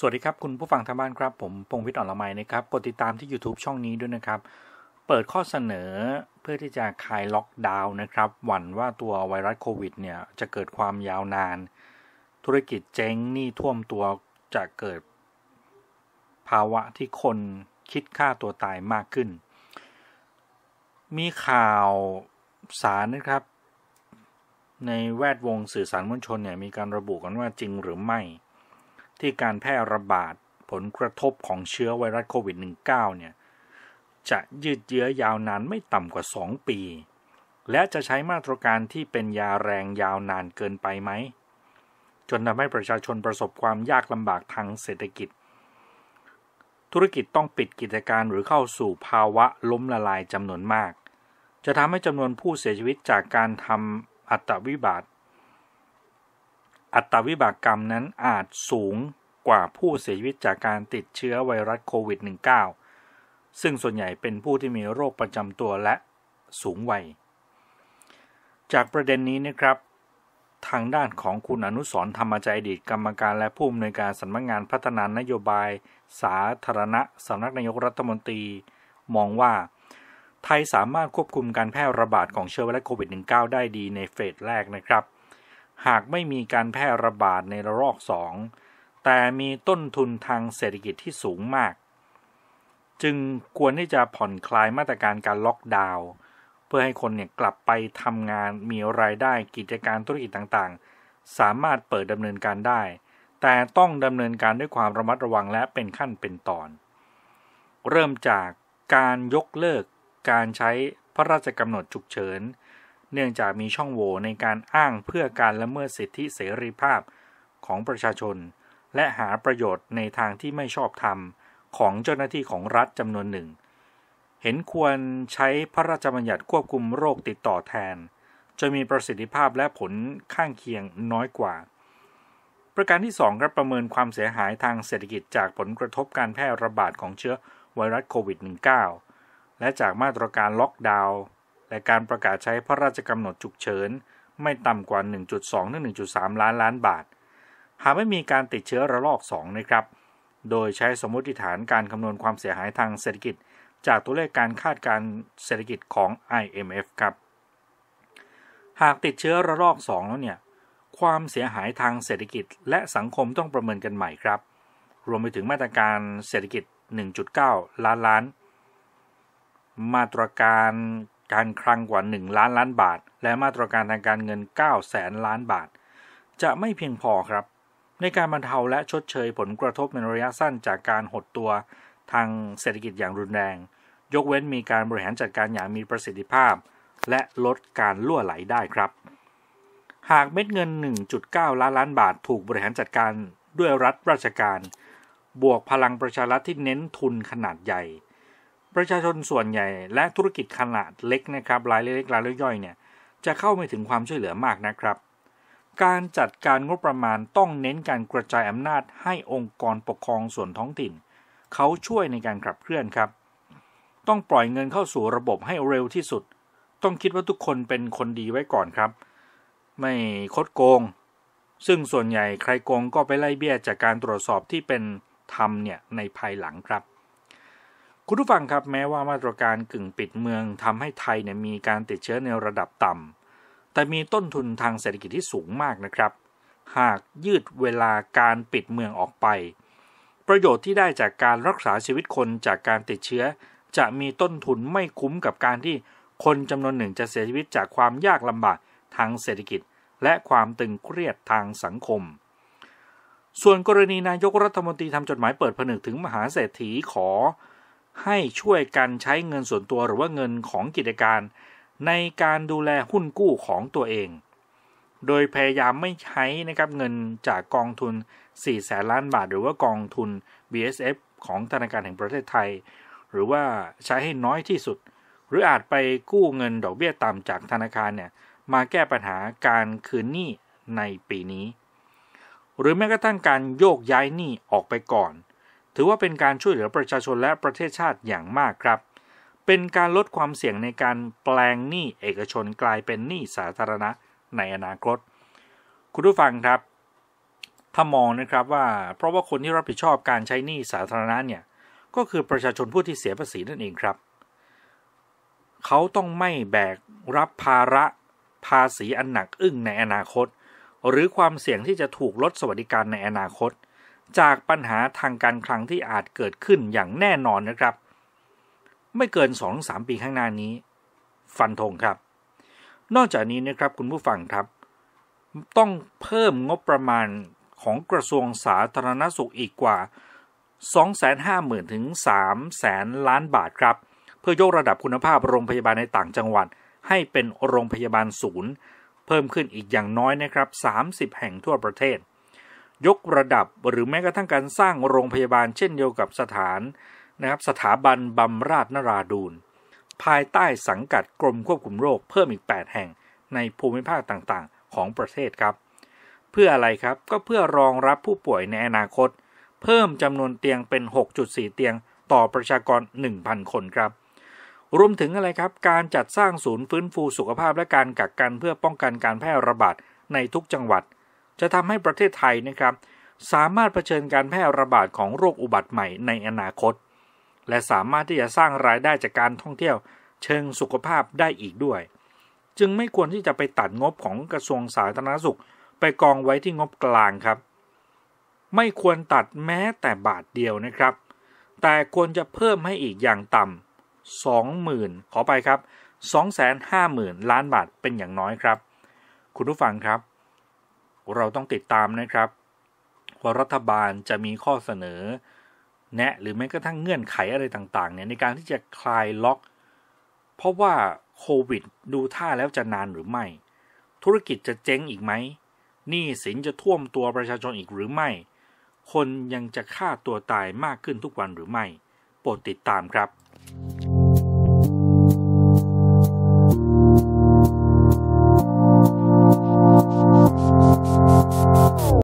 สวัสดีครับ คุณผู้ฟังทางบ้านครับ ผม พงวิทย์อ่อนละไมนะครับ กดติดตามที่ YouTube ช่องนี้ด้วยนะครับ เปิดข้อเสนอเพื่อที่จะคลายล็อกดาวน์นะครับ หวั่นว่าตัวไวรัสโควิด เนี่ย จะเกิดความยาวนาน ธุรกิจเจ๊งหนี้ท่วมตัว จะเกิดภาวะที่คนคิดฆ่าตัวตายมากขึ้น มีข่าวสารนะครับ ในแวดวงสื่อสารมวลชนเนี่ยมีการระบุกันว่าจริงหรือไม่ที่การแพร่ระบาดผลกระทบของเชื้อไวรัสโควิด -19 เนี่ยจะยืดเยื้อยาวนานไม่ต่ำกว่า 2 ปี และจะใช้มาตรการที่เป็นยาแรงยาวนานเกินไปไหม จนทำให้ประชาชนประสบความยากลำบากทางเศรษฐกิจ ธุรกิจต้องปิดกิจการหรือเข้าสู่ภาวะล้มละลายจำนวนมาก จะทำให้จำนวนผู้เสียชีวิตจากการทำอัตวิบาตอัตราวิบากกรรมนั้นอาจสูงกว่าผู้เสียชีวิตจากการติดเชื้อไวรัสโควิด -19 ซึ่งส่วนใหญ่เป็นผู้ที่มีโรคประจำตัวและสูงวัย จากประเด็นนี้นะครับ ทางด้านของคุณอนุสรธรรมใจดีตกรรมการและผู้อำนวยการสำนักงงานพัฒนานโยบาย สาธารณะสำนักนายกรัฐมนตรี มองว่า ไทยสามารถควบคุมการแพร่ระบาดของเชื้อไวรัสโควิด -19 ได้ดีในเฟสแรกนะครับเหากไม่มีการแพร่ระบาดในระลอกสอง แต่มีต้นทุนทางเศรษฐกิจที่สูงมาก จึง ควรที่จะผ่อนคลายมาตรการการล็อกดาวน์ เพื่อให้คนเนี่ย กลับไปทำงานมีรายได้กิจการธุรกิจต่างๆ สามารถเปิดดำเนินการได้ แต่ต้องดำเนินการด้วยความระมัดระวังและเป็นขั้นเป็นตอน เริ่มจากการยกเลิกการใช้พระราชกำหนดฉุกเฉินเนื่องจากมีช่องโหว่ในการอ้างเพื่อการละเมิดสิทธิเสรีภาพของประชาชน และหาประโยชน์ในทางที่ไม่ชอบธรรมของเจ้าหน้าที่ของรัฐจำนวนหนึ่ง เห็นควรใช้พระราชบัญญัติควบคุมโรคติดต่อแทน จะมีประสิทธิภาพและผลข้างเคียงน้อยกว่า ประการที่2ครับประเมินความเสียหายทางเศรษฐกิจจากผลกระทบการแพร่ระบาดของเชื้อไวรัสโควิด -19 และจากมาตรการล็อกดาวน์และการประกาศใช้พระราชกำหนดฉุกเฉิน ไม่ต่ำกว่า 1.2 ถึง 1.3 ล้านล้านบาท หากไม่มีการติดเชื้อระลอก2นะครับ โดยใช้สมมติฐานการคำนวณความเสียหายทางเศรษฐกิจ จากตัวเลขการคาดการเศรษฐกิจของ IMF ครับ หากติดเชื้อระลอก 2 แล้วเนี่ย ความเสียหายทางเศรษฐกิจและสังคมต้องประเมินกันใหม่ครับ รวมไปถึงมาตรการเศรษฐกิจ 1.9 ล้านล้าน มาตรการการคลังกว่า 1 ล้านล้านบาท และมาตรการทางการเงิน 9 แสนล้านบาท จะไม่เพียงพอครับ ในการบรรเทาและชดเชยผลกระทบในระยะสั้นจากการหดตัวทางเศรษฐกิจอย่างรุนแรง ยกเว้นมีการบริหารจัดการอย่างมีประสิทธิภาพ และลดการล่วไหลได้ครับ หากเม็ดเงิน 1.9 ล้านล้านบาทถูกบริหารจัดการด้วยรัฐราชการ บวกพลังประชารัฐที่เน้นทุนขนาดใหญ่ประชาชนส่วนใหญ่และธุรกิจขนาดเล็กนะครับ รายเล็กรายย่อยเนี่ย จะเข้าไม่ถึงความช่วยเหลือมากนะครับ การจัดการงบประมาณต้องเน้นการกระจายอำนาจให้องค์กรปกครองส่วนท้องถิ่นเขาช่วยในการขับเคลื่อนครับ ต้องปล่อยเงินเข้าสู่ระบบให้เร็วที่สุด ต้องคิดว่าทุกคนเป็นคนดีไว้ก่อนครับ ไม่คดโกง ซึ่งส่วนใหญ่ใครโกงก็ไปไล่เบี้ย จากการตรวจสอบที่เป็นธรรมเนี่ยในภายหลังครับคุณผู้ฟังครับแม้ว่ามาตรการกึ่งปิดเมืองทำให้ไทยเนี่ยมีการติดเชื้อในระดับต่ำ แต่มีต้นทุนทางเศรษฐกิจที่สูงมากนะครับหากยืดเวลาการปิดเมืองออกไป ประโยชน์ที่ได้จากการรักษาชีวิตคนจากการติดเชื้อ จะมีต้นทุนไม่คุ้มกับการที่คนจำนวนหนึ่งจะเสียชีวิตจากความยากลำบากทางเศรษฐกิจ และความตึงเครียดทางสังคม ส่วนกรณีนายกรัฐมนตรีทำจดหมายเปิดผนึกถึงมหาเศรษฐีขอให้ช่วยกันใช้เงินส่วนตัวหรือว่าเงินของกิจการ ในการดูแลหุ้นกู้ของตัวเอง โดยพยายามไม่ใช้นะครับเงินจากกองทุน4แสนล้านบาทหรือว่ากองทุน BSF ของธนาคารแห่งประเทศไทย หรือว่าใช้ให้น้อยที่สุด หรืออาจไปกู้เงินดอกเบี้ยต่ำจากธนาคารเนี่ยมาแก้ปัญหาการคืนหนี้ในปีนี้ หรือแม้กระทั่งการโยกย้ายหนี้ออกไปก่อนถือว่าเป็นการช่วยเหลือประชาชนและประเทศชาติอย่างมากครับ เป็นการลดความเสี่ยงในการแปลงหนี้เอกชนกลายเป็นหนี้สาธารณะในอนาคต คุณผู้ฟังครับ ถ้ามองนะครับว่าเพราะว่าคนที่รับผิดชอบการใช้หนี้สาธารณะเนี่ยก็คือประชาชนผู้ที่เสียภาษีนั่นเองครับ เขาต้องไม่แบกรับภาระภาษีอันหนักอึ้งในอนาคต หรือความเสี่ยงที่จะถูกลดสวัสดิการในอนาคตจากปัญหาทางการคลังที่อาจเกิดขึ้นอย่างแน่นอนนะครับ ไม่เกิน 2-3 ปีข้างหน้านี้ ฟันธงครับ นอกจากนี้นะครับคุณผู้ฟังครับ ต้องเพิ่มงบประมาณของกระทรวงสาธารณสุขอีกกว่า 250,000ถึง3ามแ0 0 ล้านบาทครับ เพื่อยกระดับคุณภาพโรงพยาบาลในต่างจังหวัด ให้เป็นโรงพยาบาลศูนย์ เพิ่มขึ้นอีกอย่างน้อยนะครับ30 แห่งทั่วประเทศยกระดับหรือแม้กระทั่งการสร้างโรงพยาบาลเช่นเดียวกับสถานนะครับสถาบันบำราชนราดูนภายใต้สังกัดกรมควบคุมโรคเพิ่มอีก 8 แห่งในภูมิภาคต่างๆของประเทศครับ เพื่ออะไรครับก็เพื่อรองรับผู้ป่วยในอนาคต เพิ่มจำนวนเตียงเป็น 6.4 เตียงต่อประชากร 1,000 คนครับ รวมถึงอะไรครับการจัดสร้างศูนย์ฟื้นฟูสุขภาพและการกักกันเพื่อป้องกันการแพร่ระบาดในทุกจังหวัดจะทำให้ประเทศไทยนะครับ สามารถเผชิญการแพร่ระบาดของโรคอุบัติใหม่ในอนาคต และสามารถที่จะสร้างรายได้จากการท่องเที่ยวเชิงสุขภาพได้อีกด้วย จึงไม่ควรที่จะไปตัดงบของกระทรวงสาธารณสุข ไปกองไว้ที่งบกลางครับ ไม่ควรตัดแม้แต่บาทเดียวนะครับ แต่ควรจะเพิ่มให้อีกอย่างต่ำสองหมื่นขอไปครับ250,000 ล้านบาทเป็นอย่างน้อยครับ คุณผู้ฟังครับเราต้องติดตามนะครับ ว่ารัฐบาลจะมีข้อเสนอ แนะหรือแม้กระทั่งเงื่อนไขอะไรต่างๆเนี่ยในการที่จะคลายล็อก เพราะว่าโควิดดูท่าแล้วจะนานหรือไม่ ธุรกิจจะเจ๊งอีกไหมหนี้สินจะท่วมตัวประชาชนอีกหรือไม่ คนยังจะฆ่าตัวตายมากขึ้นทุกวันหรือไม่ โปรดติดตามครับ